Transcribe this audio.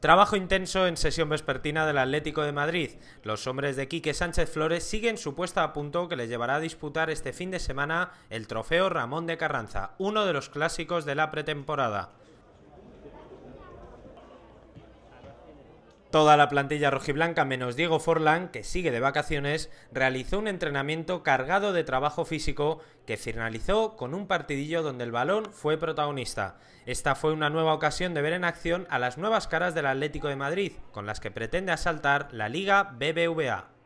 Trabajo intenso en sesión vespertina del Atlético de Madrid. Los hombres de Quique Sánchez Flores siguen su puesta a punto que les llevará a disputar este fin de semana el trofeo Ramón de Carranza, uno de los clásicos de la pretemporada. Toda la plantilla rojiblanca, menos Diego Forlán, que sigue de vacaciones, realizó un entrenamiento cargado de trabajo físico que finalizó con un partidillo donde el balón fue protagonista. Esta fue una nueva ocasión de ver en acción a las nuevas caras del Atlético de Madrid, con las que pretende asaltar la Liga BBVA.